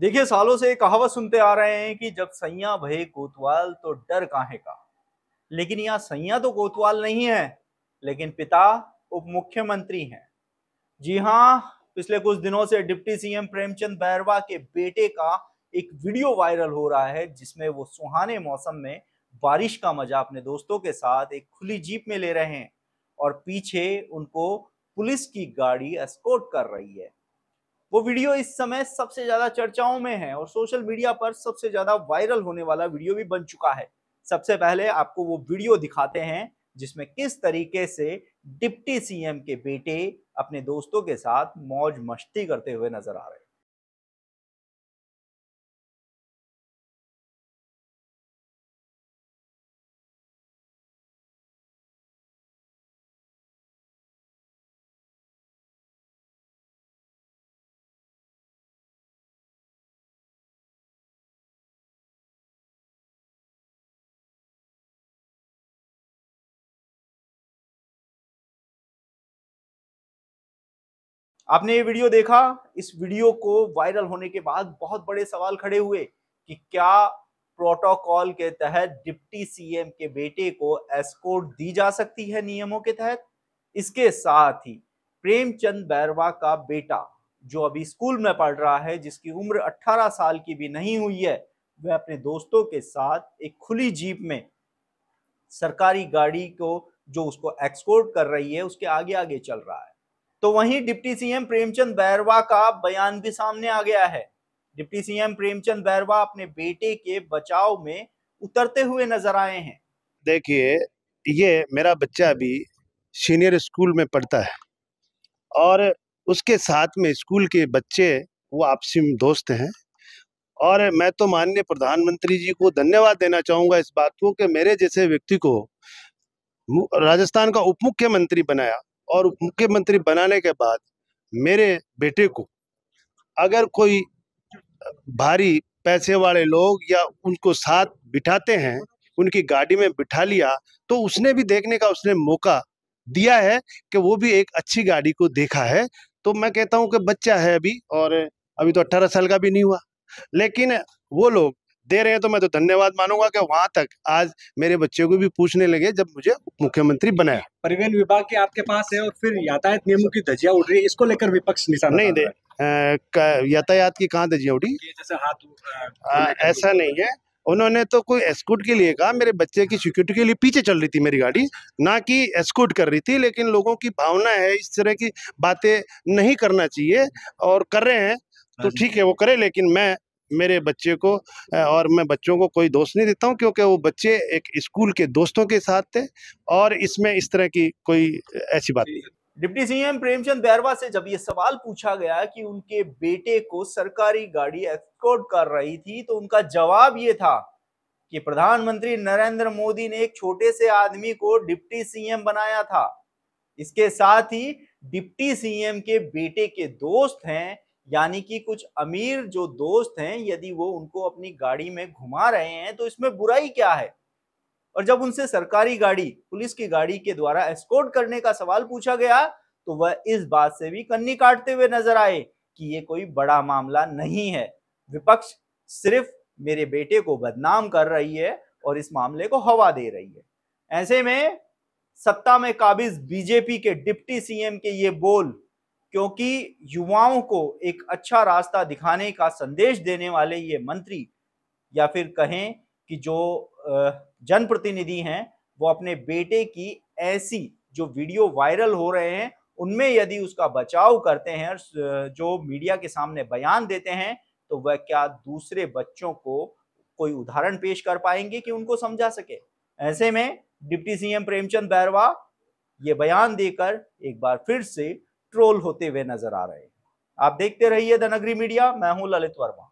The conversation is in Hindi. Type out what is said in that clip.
देखिए सालों से कहावत सुनते आ रहे हैं कि जब सैया भय कोतवाल तो डर काहे का लेकिन यहाँ सैया तो कोतवाल नहीं है लेकिन पिता उप मुख्यमंत्री हैं जी हाँ पिछले कुछ दिनों से डिप्टी सीएम प्रेमचंद बैरवा के बेटे का एक वीडियो वायरल हो रहा है जिसमें वो सुहाने मौसम में बारिश का मजा अपने दोस्तों के साथ एक खुली जीप में ले रहे हैं और पीछे उनको पुलिस की गाड़ी एस्कोर्ट कर रही है वो वीडियो इस समय सबसे ज्यादा चर्चाओं में है और सोशल मीडिया पर सबसे ज्यादा वायरल होने वाला वीडियो भी बन चुका है सबसे पहले आपको वो वीडियो दिखाते हैं जिसमें किस तरीके से डिप्टी सीएम के बेटे अपने दोस्तों के साथ मौज मस्ती करते हुए नजर आ रहे हैं आपने ये वीडियो देखा इस वीडियो को वायरल होने के बाद बहुत बड़े सवाल खड़े हुए कि क्या प्रोटोकॉल के तहत डिप्टी सीएम के बेटे को एस्कोर्ट दी जा सकती है नियमों के तहत इसके साथ ही प्रेमचंद बैरवा का बेटा जो अभी स्कूल में पढ़ रहा है जिसकी उम्र 18 साल की भी नहीं हुई है वह अपने दोस्तों के साथ एक खुली जीप में सरकारी गाड़ी को जो उसको एक्सपोर्ट कर रही है उसके आगे आगे चल रहा है तो वहीं डिप्टी सीएम प्रेमचंद बैरवा का बयान भी सामने आ गया है डिप्टी सीएम प्रेमचंद बैरवा अपने बेटे के बचाव में उतरते हुए नजर आए हैं देखिए ये मेरा बच्चा भी सीनियर स्कूल में पढ़ता है और उसके साथ में स्कूल के बच्चे वो आपसी दोस्त हैं और मैं तो माननीय प्रधानमंत्री जी को धन्यवाद देना चाहूँगा इस बात को कि मेरे जैसे व्यक्ति को राजस्थान का उप मुख्यमंत्री बनाया और मुख्यमंत्री बनाने के बाद मेरे बेटे को अगर कोई भारी पैसे वाले लोग या उनको साथ बिठाते हैं उनकी गाड़ी में बिठा लिया तो उसने भी देखने का उसने मौका दिया है कि वो भी एक अच्छी गाड़ी को देखा है तो मैं कहता हूँ कि बच्चा है अभी और अभी तो अट्ठारह साल का भी नहीं हुआ लेकिन वो लोग दे रहे हैं तो मैं तो धन्यवाद मानूंगा कि वहाँ तक आज मेरे बच्चे को भी पूछने लगे जब मुझे मुख्यमंत्री बनाया परिवहन विभाग के आपके पास है और फिर यातायात नियमों की धजिया उड़ रही है इसको लेकर विपक्ष निशान नहीं दे यातायात की कहाँ धजिया उड़ी जैसे हाथ ऐसा नहीं है उन्होंने तो कोई एस्कूट के लिए कहा मेरे बच्चे की सिक्योरिटी के लिए पीछे चल रही थी मेरी गाड़ी ना कि एस्कूट कर रही थी लेकिन लोगों की भावना है इस तरह की बातें नहीं करना चाहिए और कर रहे हैं तो हाँ ठीक है वो करे लेकिन मैं मेरे बच्चे को और मैं बच्चों को कोई दोस्त नहीं देता हूं क्योंकि वो बच्चे एक स्कूल के दोस्तों के साथ थे और इसमें इस तरह की कोई ऐसी बात नहीं डिप्टी सीएम प्रेमचंद बैरवा से जब ये सवाल पूछा गया कि उनके बेटे को सरकारी गाड़ी एक्सकोर्ट कर रही थी तो उनका जवाब ये था कि प्रधानमंत्री नरेंद्र मोदी ने एक छोटे से आदमी को डिप्टी सीएम बनाया था इसके साथ ही डिप्टी सीएम के बेटे के दोस्त हैं यानी कि कुछ अमीर जो दोस्त हैं यदि वो उनको अपनी गाड़ी में घुमा रहे हैं तो इसमें बुराई क्या है और जब उनसे सरकारी गाड़ी पुलिस की गाड़ी के द्वारा एस्कोर्ट करने का सवाल पूछा गया तो वह इस बात से भी कन्नी काटते हुए नजर आए कि ये कोई बड़ा मामला नहीं है विपक्ष सिर्फ मेरे बेटे को बदनाम कर रही है और इस मामले को हवा दे रही है ऐसे में सत्ता में काबिज बीजेपी के डिप्टी सीएम के ये बोल क्योंकि युवाओं को एक अच्छा रास्ता दिखाने का संदेश देने वाले ये मंत्री या फिर कहें कि जो जनप्रतिनिधि हैं वो अपने बेटे की ऐसी जो वीडियो वायरल हो रहे हैं उनमें यदि उसका बचाव करते हैं और जो मीडिया के सामने बयान देते हैं तो वह क्या दूसरे बच्चों को कोई उदाहरण पेश कर पाएंगे कि उनको समझा सके ऐसे में डिप्टी सीएम प्रेमचंद बैरवा ये बयान देकर एक बार फिर से ट्रोल होते हुए नजर आ रहे हैं आप देखते रहिए धनगरी मीडिया मैं हूं ललित वर्मा